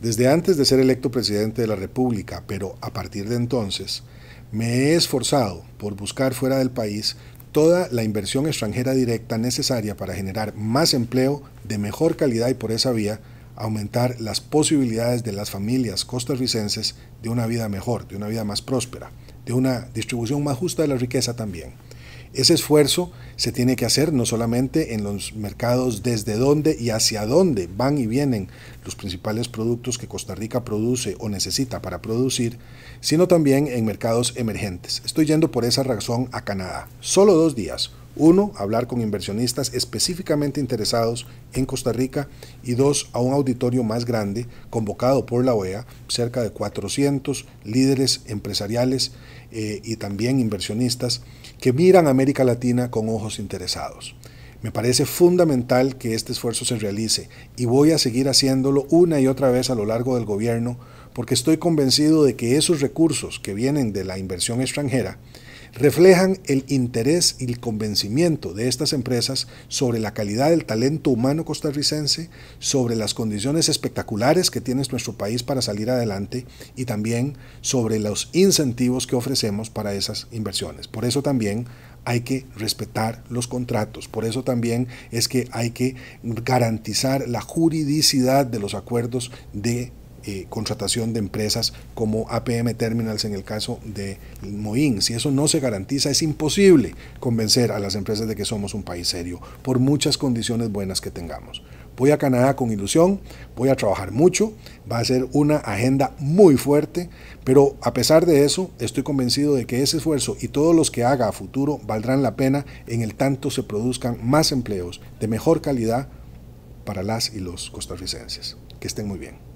desde antes de ser electo presidente de la República, pero a partir de entonces, me he esforzado por buscar fuera del país toda la inversión extranjera directa necesaria para generar más empleo de mejor calidad y por esa vía aumentar las posibilidades de las familias costarricenses de una vida mejor, de una vida más próspera, de una distribución más justa de la riqueza también. Ese esfuerzo se tiene que hacer no solamente en los mercados desde dónde y hacia dónde van y vienen los principales productos que Costa Rica produce o necesita para producir, sino también en mercados emergentes. Estoy yendo por esa razón a Canadá. Solo dos días, uno, hablar con inversionistas específicamente interesados en Costa Rica y dos, a un auditorio más grande convocado por la OEA, cerca de 400 líderes empresariales eh, y también inversionistas que miran a América Latina con ojos interesados. Me parece fundamental que este esfuerzo se realice y voy a seguir haciéndolo una y otra vez a lo largo del gobierno porque estoy convencido de que esos recursos que vienen de la inversión extranjera reflejan el interés y el convencimiento de estas empresas sobre la calidad del talento humano costarricense, sobre las condiciones espectaculares que tiene nuestro país para salir adelante y también sobre los incentivos que ofrecemos para esas inversiones. Por eso también hay que respetar los contratos. Por eso también es que hay que garantizar la juridicidad de los acuerdos de eh, contratación de empresas como APM Terminals en el caso de Moín. Si eso no se garantiza, es imposible convencer a las empresas de que somos un país serio, por muchas condiciones buenas que tengamos. Voy a Canadá con ilusión, voy a trabajar mucho, va a ser una agenda muy fuerte, pero a pesar de eso, estoy convencido de que ese esfuerzo y todos los que haga a futuro valdrán la pena en el tanto se produzcan más empleos de mejor calidad para las y los costarricenses. Que estén muy bien.